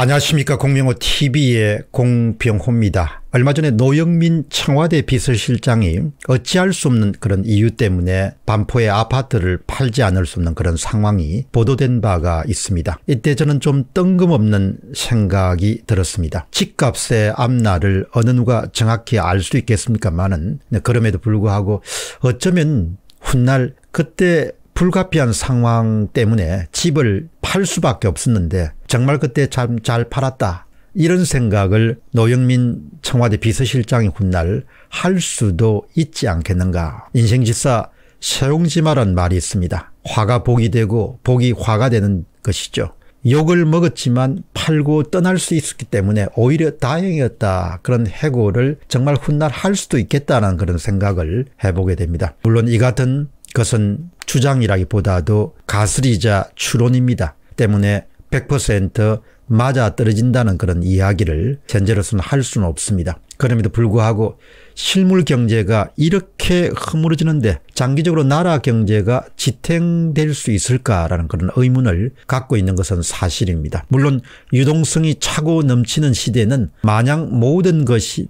안녕하십니까 공명호 tv의 공병호입니다. 얼마 전에 노영민 청와대 비서실장이 어찌할 수 없는 그런 이유 때문에 반포의 아파트를 팔지 않을 수 없는 그런 상황이 보도된 바가 있습니다. 이때 저는 좀 뜬금없는 생각이 들었습니다. 집값의 앞날을 어느 누가 정확히 알 수 있겠습니까마는 그럼에도 불구하고 어쩌면 훗날 그때 불가피한 상황 때문에 집을 팔 수밖에 없었는데 정말 그때 참 잘 팔았다. 이런 생각을 노영민 청와대 비서실장이 훗날 할 수도 있지 않겠는가. 인생지사 세용지마란 말이 있습니다. 화가 복이 되고 복이 화가 되는 것이죠. 욕을 먹었지만 팔고 떠날 수 있었기 때문에 오히려 다행이었다. 그런 해고를 정말 훗날 할 수도 있겠다는 그런 생각을 해보게 됩니다. 물론 이 같은 것은 주장이라기보다도 가스리자 추론입니다. 때문에 100% 맞아 떨어진다는 그런 이야기를 현재로서는 할 수는 없습니다. 그럼에도 불구하고 실물 경제가 이렇게 허물어지는데 장기적으로 나라 경제가 지탱될 수 있을까라는 그런 의문을 갖고 있는 것은 사실입니다. 물론 유동성이 차고 넘치는 시대는 마냥 모든 것이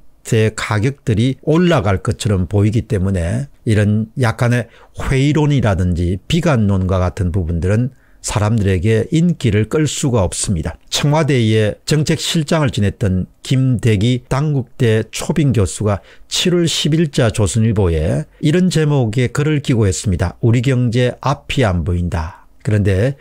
가격들이 올라갈 것처럼 보이기 때문에 이런 약간의 회의론이라든지 비관론과 같은 부분들은 사람들에게 인기를 끌 수가 없습니다. 청와대의 정책실장을 지냈던 김대기 당국대 초빙 교수가 7월 10일자 조선일보에 이런 제목의 글을 끼고 했습니다. 우리 경제 앞이 안 보인다. 그런데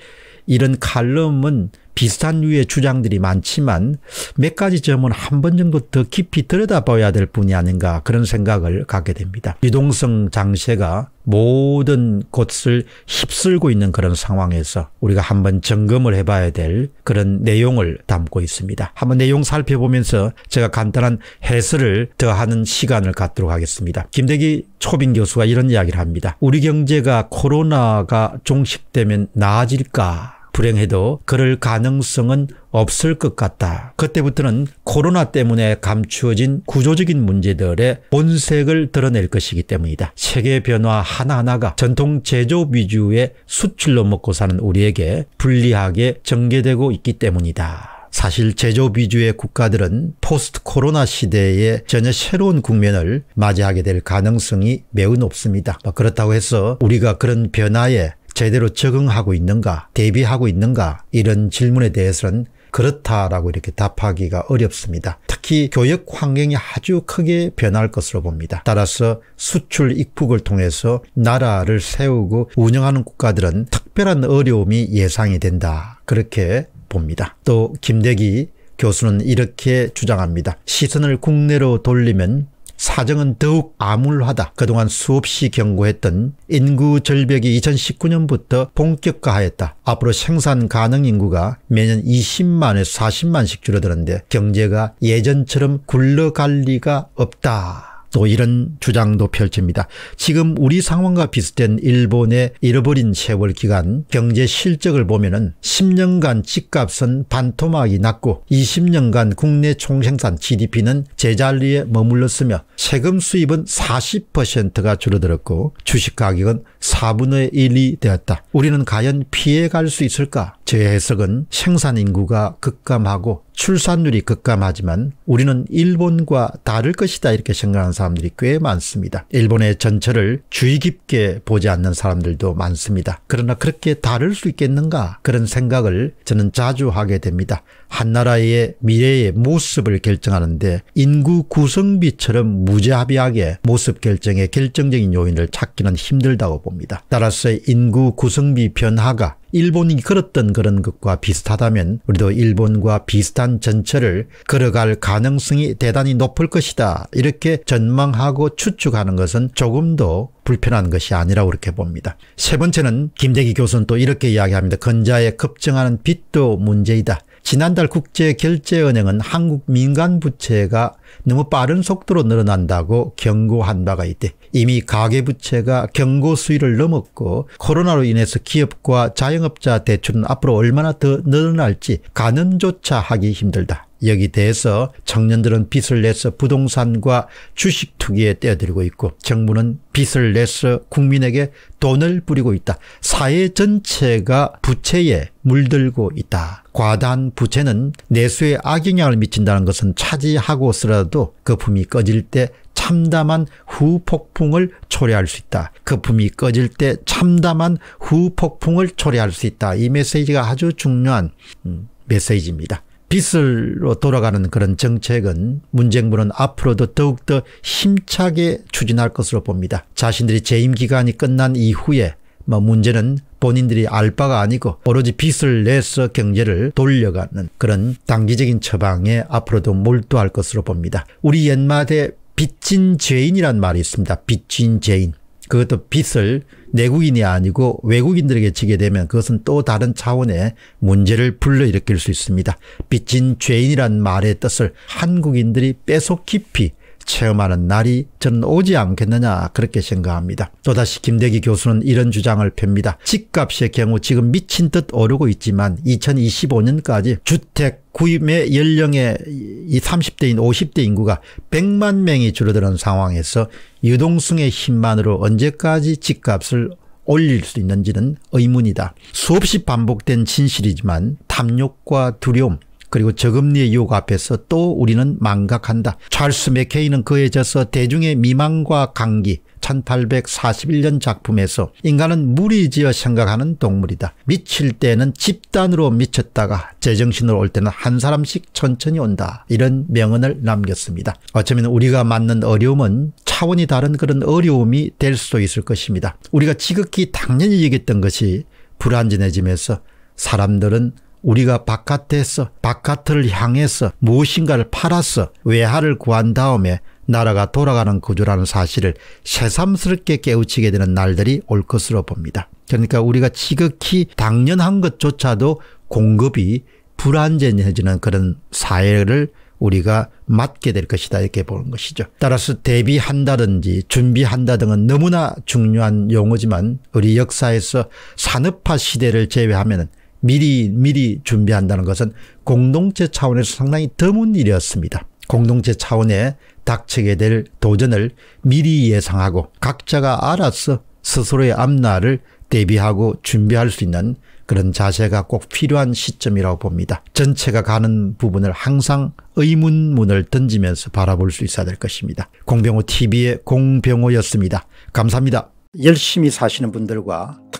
이런 칼럼은 비슷한 류의 주장들이 많지만 몇 가지 점은 한 번 정도 더 깊이 들여다봐야 될 뿐이 아닌가 그런 생각을 갖게 됩니다. 유동성 장세가 모든 곳을 휩쓸고 있는 그런 상황에서 우리가 한 번 점검을 해봐야 될 그런 내용을 담고 있습니다. 한 번 내용 살펴보면서 제가 간단한 해설을 더하는 시간을 갖도록 하겠습니다. 김대기 초빙 교수가 이런 이야기를 합니다. 우리 경제가 코로나가 종식되면 나아질까 불행해도 그럴 가능성은 없을 것 같다. 그때부터는 코로나 때문에 감추어진 구조적인 문제들의 본색을 드러낼 것이기 때문이다. 세계 변화 하나하나가 전통 제조업 위주의 수출로 먹고 사는 우리에게 불리하게 전개되고 있기 때문이다. 사실 제조업 위주의 국가들은 포스트 코로나 시대에 전혀 새로운 국면을 맞이하게 될 가능성이 매우 높습니다. 뭐 그렇다고 해서 우리가 그런 변화에 제대로 적응하고 있는가, 대비하고 있는가, 이런 질문에 대해서는 그렇다라고 이렇게 답하기가 어렵습니다. 특히 교역 환경이 아주 크게 변할 것으로 봅니다. 따라서 수출 입국을 통해서 나라를 세우고 운영하는 국가들은 특별한 어려움이 예상이 된다. 그렇게 봅니다. 또 김대기 교수는 이렇게 주장합니다. 시선을 국내로 돌리면 사정은 더욱 암울하다. 그동안 수없이 경고했던 인구 절벽이 2019년부터 본격화하였다. 앞으로 생산 가능 인구가 매년 20만에서 40만씩 줄어드는데 경제가 예전처럼 굴러갈 리가 없다. 또 이런 주장도 펼칩니다. 지금 우리 상황과 비슷한 일본의 잃어버린 세월 기간 경제 실적을 보면 10년간 집값은 반토막이 났고 20년간 국내 총생산 GDP는 제자리에 머물렀으며 세금 수입은 40%가 줄어들었고 주식 가격은 4분의 1이 되었다. 우리는 과연 피해갈 수 있을까? 제 해석은 생산 인구가 급감하고 출산율이 급감하지만 우리는 일본과 다를 것이다 이렇게 생각하는 사람들이 꽤 많습니다. 일본의 전철을 주의 깊게 보지 않는 사람들도 많습니다. 그러나 그렇게 다를 수 있겠는가 그런 생각을 저는 자주 하게 됩니다. 한 나라의 미래의 모습을 결정하는데 인구 구성비처럼 무자비하게 모습 결정의 결정적인 요인을 찾기는 힘들다고 봅니다. 따라서 인구 구성비 변화가 일본이 걸었던 그런 것과 비슷하다면 우리도 일본과 비슷한 전철을 걸어갈 가능성이 대단히 높을 것이다. 이렇게 전망하고 추측하는 것은 조금도 불편한 것이 아니라고 그렇게 봅니다. 세 번째는 김대기 교수는 또 이렇게 이야기합니다. 근자에 급증하는 빚도 문제이다. 지난달 국제결제은행은 한국 민간부채가 너무 빠른 속도로 늘어난다고 경고한 바가 있대. 이미 가계부채가 경고 수위를 넘었고 코로나로 인해서 기업과 자영업자 대출은 앞으로 얼마나 더 늘어날지 가늠조차 하기 힘들다. 여기 대해서 청년들은 빚을 내서 부동산과 주식 투기에 떼어들이고 있고 정부는 빚을 내서 국민에게 돈을 뿌리고 있다. 사회 전체가 부채에 물들고 있다. 과다한 부채는 내수에 악영향을 미친다는 것은 차지하고서라도 거품이 그 꺼질 때 참담한 후폭풍을 초래할 수 있다. 거품이 그 꺼질 때 참담한 후폭풍을 초래할 수 있다. 이 메시지가 아주 중요한 음, 메시지입니다. 빚으로 돌아가는 그런 정책은 문정부는 앞으로도 더욱더 힘차게 추진할 것으로 봅니다. 자신들이 재임 기간이 끝난 이후에 뭐 문제는 본인들이 알 바가 아니고 오로지 빚을 내서 경제를 돌려가는 그런 단기적인 처방에 앞으로도 몰두할 것으로 봅니다. 우리 옛말에 빚진 죄인이란 말이 있습니다. 빚진 죄인. 그것도 빚을 내국인이 아니고 외국인들에게 지게 되면 그것은 또 다른 차원의 문제를 불러일으킬 수 있습니다. 빚진 죄인이란 말의 뜻을 한국인들이 빼속 깊이 체험하는 날이 저는 오지 않겠느냐 그렇게 생각합니다. 또다시 김대기 교수는 이런 주장을 펴니다 집값의 경우 지금 미친 듯 오르고 있지만 2025년까지 주택 구입의 연령의 이 30대인 50대 인구가 100만 명이 줄어드는 상황에서 유동성의 힘만으로 언제까지 집값을 올릴 수 있는지는 의문이다. 수없이 반복된 진실이지만 탐욕과 두려움, 그리고 저금리의 유혹 앞에서 또 우리는 망각한다. 찰스 맥케이는 그에 져서 대중의 미망과 감기 1841년 작품에서 인간은 무리지어 생각하는 동물이다. 미칠 때는 집단으로 미쳤다가 제정신으로 올 때는 한 사람씩 천천히 온다. 이런 명언을 남겼습니다. 어쩌면 우리가 맞는 어려움은 차원이 다른 그런 어려움이 될 수도 있을 것입니다. 우리가 지극히 당연히 얘기했던 것이 불안전해지면서 사람들은 우리가 바깥에서 바깥을 향해서 무엇인가를 팔아서 외화를 구한 다음에 나라가 돌아가는 구조라는 사실을 새삼스럽게 깨우치게 되는 날들이 올 것으로 봅니다. 그러니까 우리가 지극히 당연한 것조차도 공급이 불안전해지는 그런 사회를 우리가 맞게 될 것이다 이렇게 보는 것이죠. 따라서 대비한다든지 준비한다 든은 너무나 중요한 용어지만 우리 역사에서 산업화 시대를 제외하면 미리 미리 준비한다는 것은 공동체 차원에서 상당히 드문 일이었습니다. 공동체 차원에 닥치게 될 도전을 미리 예상하고 각자가 알아서 스스로의 앞날을 대비하고 준비할 수 있는 그런 자세가 꼭 필요한 시점이라고 봅니다. 전체가 가는 부분을 항상 의문문을 던지면서 바라볼 수 있어야 될 것입니다. 공병호 TV의 공병호였습니다. 감사합니다. 열심히 사시는 분들과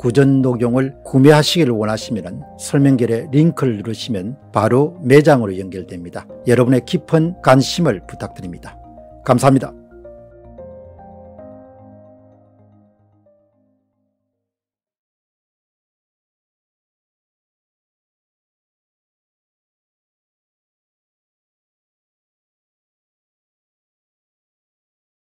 구전도경을 구매하시기를 원하시면 설명글에 링크를 누르시면 바로 매장으로 연결됩니다. 여러분의 깊은 관심을 부탁드립니다. 감사합니다.